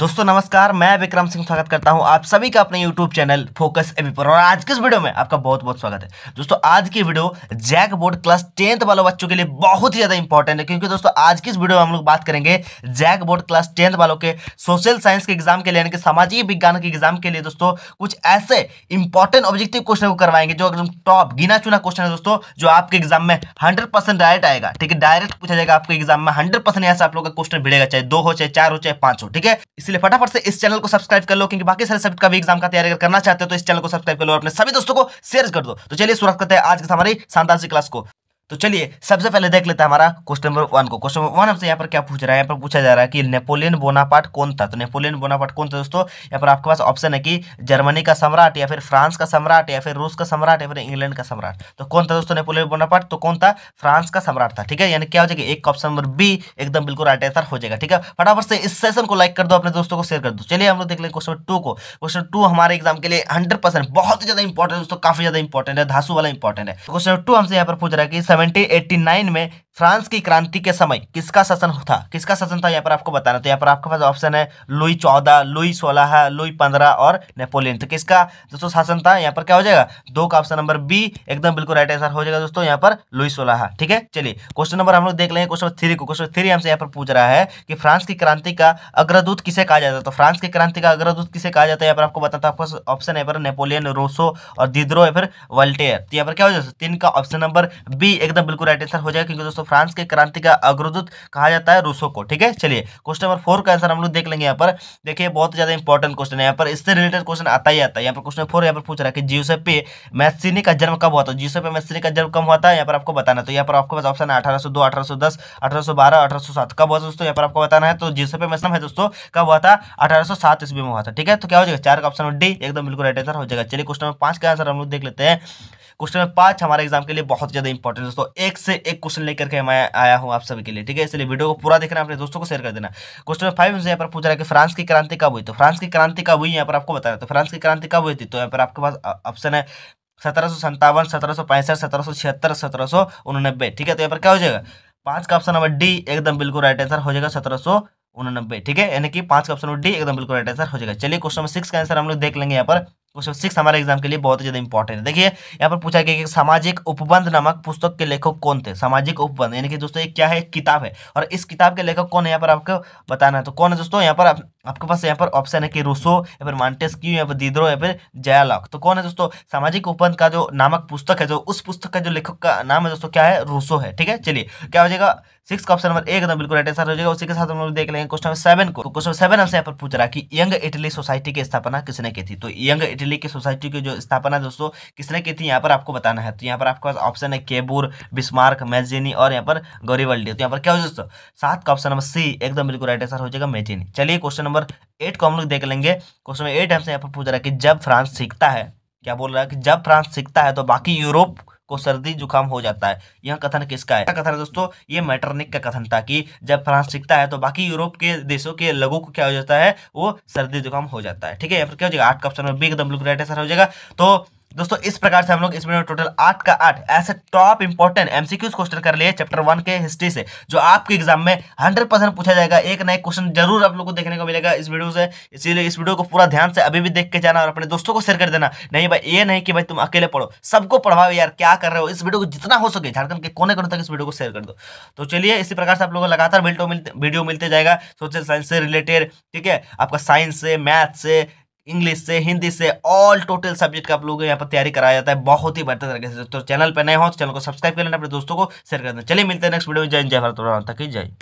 दोस्तों नमस्कार मैं विक्रम सिंह स्वागत करता हूं आप सभी का अपने यूट्यूब चैनल फोकस एबी पर और आज के इस वीडियो में आपका बहुत बहुत स्वागत है दोस्तों आज की video JAC board class tenth वालों बच्चों के लिए बहुत ही ज़्यादा इंपॉर्टेंट है क्योंकि दोस्तों आज की इस वीडियो में हम लोग बात करेंगे जैक बोर्ड क्लास टेंथ वालों के सोशल साइंस के एग्जाम के लिए यानी कि सामाजिक विज्ञान के एग्जाम के लिए दोस्तों कुछ ऐसे इंपॉर्टेंट ऑब्जेक्टिव क्वेश्चन को करवाएंगे जो एकदम टॉप गिना चुना क्वेश्चन है दोस्तों जो आपके एग्जाम में हंड्रेड डायरेक्ट आएगा ठीक है डायरेक्ट पूछा जाएगा आपके एग्जाम में हंड्रेड परसेंट आप लोग का क्वेश्चन भिड़ेगा चाहे दो हो चाहे चार हो चाहे पांच हो ठीक है इसलिए फटाफट से इस चैनल को सब्सक्राइब कर लो क्योंकि बाकी सारे सब्जेक्ट का भी एग्जाम का तैयारी करना चाहते हो तो इस चैनल को सब्सक्राइब कर लो और अपने सभी दोस्तों को शेयर कर दो तो चलिए शुरुआत करते हैं आज के हमारी शानदार सी क्लास को तो चलिए सबसे पहले देख लेते हैं हमारा क्वेश्चन नंबर वन को क्वेश्चन नंबर वन हमसे यहाँ पर क्या पूछ रहा है यहाँ पर पूछा जा रहा है कि नेपोलियन बोनापार्ट कौन था तो नेपोलियन बोनापार्ट कौन था दोस्तों यहाँ पर आपके पास ऑप्शन है कि जर्मनी का सम्राट या फिर फ्रांस का सम्राट या फिर रूस का सम्राट या फिर इंग्लैंड का सम्राट तो कौन था दोस्तों नेपोलियन बोनापार्ट तो कौन था फ्रांस का सम्राट था ठीक है यानी क्या हो जाएगा एक ऑप्शन नंबर बी एकदम बिल्कुल राइट आंसर हो जाएगा ठीक है फटाफट से इस सेशन को लाइक कर दो अपने दोस्तों को शेयर कर दो चलिए हम लोग देख लें क्वेश्चन टू को क्वेश्चन टू हमारे एग्जाम के लिए हंड्रेड बहुत ज्यादा इंपॉर्टेंट दोस्तों काफी ज्यादा इंपॉर्टेंट है धासू वाला इंपॉर्टेंट है क्वेश्चन तो टू हमसे यहाँ पर पूछ रहा है कि नाइन में फ्रांस की क्रांति के समय किसका शासन था किसका शासन था यहाँ पर आपको बताना तो यहाँ पर आपके पास ऑप्शन है लुई चौदह लुई सोलह लुई पंद्रह और नेपोलियन तो किसका दोस्तों शासन था यहाँ पर क्या हो जाएगा दो का ऑप्शन नंबर बी एकदम बिल्कुल राइट आंसर हो जाएगा दोस्तों यहाँ पर लुई सोलह ठीक है चलिए क्वेश्चन नंबर हम लोग देख लेंगे क्वेश्चन थ्री को क्वेश्चन थ्री हमसे यहाँ पर पूछ रहा है कि फ्रांस की क्रांति का अग्रदूत किसे कहा जाता है तो फ्रांस की क्रांति का अग्रदूत किसे कहा जाता है यहाँ पर आपको बताता आपको ऑप्शन है नेपोलियन रोसो और दिद्रो या फिर वल्टेयर तो यहाँ पर क्या हो है तीन का ऑप्शन नंबर बी एकदम बिल्कुल राइट आंसर हो जाएगा क्योंकि दोस्तों दोस्तों फ्रांस के क्रांति का अग्रदूत कहा जाता है रूसो को ठीक है चलिए क्वेश्चन नंबर फोर का आंसर हम लोग देख लेंगे यहाँ पर देखिए बहुत ज्यादा इंपॉर्टेंट क्वेश्चन है यहाँ पर इससे रिलेटेड क्वेश्चन आता ही आता है यहाँ पर क्वेश्चन फोर यहाँ पर पूछ रहा है कि जियोसेपे मैसिनी का जन्म कब हुआ था जियोसेपे मैसिनी का जन्म कब हुआ था यहाँ पर आपको बताना तो यहाँ पर आपके पास ऑप्शन है अठारह सौ दो अठारह सौ दस अठारह सौ बारह अठारह सौ सात कब हुआ दोस्तों यहाँ पर आपको बताना है तो जियोसेपे मैसम है दोस्तों कब हुआ था अठारह सौ सात ईस्वी में हुआ था ठीक है तो क्या हो जाएगा चार का ऑप्शन डी एकदम बिल्कुल राइट आंसर हो जाएगा चलिए क्वेश्चन नंबर पांच का आंसर हम लोग देख लेते हैं क्वेश्चन पांच हमारे एग्जाम के लिए बहुत ज़्यादा इंपॉर्टेंट दोस्तों एक से एक क्वेश्चन लेकर के मैं आया हूं आप सभी के लिए ठीक है इसलिए वीडियो को पूरा देखना अपने दोस्तों को शेयर कर देना क्वेश्चन फाइव यहाँ पर पूछ रहा है कि फ्रांस की क्रांति कब हुई तो फ्रांस की क्रांति कब हुई यहाँ पर आपको बताया तो फ्रांस की क्रांति कब हुई थी तो यहाँ पर आपके पास ऑप्शन है सत्रह सौ संतावन सत्रह सौ पैंसठ सत्रह सौ छिहत्तर सत्रह सौ उननब्बे ठीक है तो यहाँ पर क्या हो जाएगा पांच का ऑप्शन नंबर डी एकदम बिल्कुल राइट आंसर हो जाएगा सत्रह सौ उननब्बे ठीक है यानी कि पांच का ऑप्शन नंबर डी एकदम बिल्कुल राइट आंसर हो जाएगा चलिए क्वेश्चन नंबर सिक्स का आंसर हम लोग देख लेंगे यहाँ पर क्वेश्चन तो सिक्स हमारे एग्जाम के लिए बहुत ही ज्यादा इंपॉर्टेंट है देखिए यहाँ पर पूछा गया कि सामाजिक उपबंध नामक पुस्तक के लेखक कौन थे सामाजिक उपबंध यानी कि दोस्तों एक क्या है किताब है और इस किताब के लेखक कौन है यहाँ पर आपको बताना है तो कौन है दोस्तों यहाँ पर आपके पास यहाँ पर ऑप्शन है कि रूसो या फिर मॉन्टेस क्यू या फिर दीद्रो या फिर जयालॉक तो कौन है दोस्तों सामाजिक उपबंध का जो नामक पुस्तक है जो उस पुस्तक का जो लेखक का नाम है दोस्तों क्या है रूसो है ठीक है चलिए क्या हो जाएगा सिक्स का ऑप्शन नंबर एक एकदम बिल्कुल राइट आंसर हो जाएगा उसी के साथ हम लोग देख लेंगे क्वेश्चन नंबर सेवन को तो क्वेश्चन सेवन हमसे यहाँ पर पूछ रहा है कि यंग इटली सोसाइटी की स्थापना किसने की थी तो यंग इटली की सोसाइटी की जो स्थापना दोस्तों किसने की थी यहाँ पर आपको बताना है तो यहाँ पर आपके पास ऑप्शन है केबूर बिस्मार्क मैजिनी और यहाँ पर गौरीवल्डी तो यहाँ पर क्या हो दोस्तों सात का ऑप्शन नंबर सी एकदम बिल्कुल राइट आंसर हो जाएगा मैजिनी चलिए क्वेश्चन नंबर एट को हम लोग देख लेंगे क्वेश्चन नंबर एट हमसे यहाँ पर पूछ रहा है कि जब फ्रांस सीखता है क्या बोल रहा है कि जब फ्रांस सीखता है तो बाकी यूरोप को सर्दी जुकाम हो जाता है यह कथन किसका है कथन है दोस्तों ये मैटरनिक का कथन था कि जब फ्रांस सीखता है तो बाकी यूरोप के देशों के लोगों को क्या हो जाता है वो सर्दी जुकाम हो जाता है ठीक है या फिर क्या हो जाएगा आठ का ऑप्शन में बी एकदम लुक राइट आंसर हो जाएगा तो दोस्तों इस प्रकार से हम लोग इस वीडियो में टोटल आठ का आठ ऐसे टॉप इंपॉर्टेंट एमसीक्यूज क्वेश्चन कर लिए चैप्टर वन के हिस्ट्री से जो आपके एग्जाम में हंड्रेड परसेंट पूछा जाएगा एक नए क्वेश्चन जरूर आप लोग को देखने को मिलेगा इस वीडियो से इसीलिए इस वीडियो को पूरा ध्यान से अभी भी देख के जाना और अपने दोस्तों को शेयर कर देना नहीं भाई ये नहीं कि भाई तुम अकेले पढ़ो सबको पढ़वाओ यार क्या कर रहे हो इस वीडियो को जितना हो सके झारखंड के कोने कोने तक इस वीडियो को शेयर कर दो तो चलिए इसी प्रकार से आप लोगों को लगातार वीडियो मिलते जाएगा सोशल साइंस से रिलेटेड ठीक है आपका साइंस से मैथ से इंग्लिश से हिंदी से ऑल टोटल सब्जेक्ट का आप लोगों को यहाँ पर तैयारी कराया जाता है बहुत ही बेहतर तरीके से तो चैनल पर नए हो तो चैनल को सब्सक्राइब कर लेना अपने दोस्तों को शेयर कर देना चलिए मिलते हैं नेक्स्ट वीडियो में जय जय भारत तक जय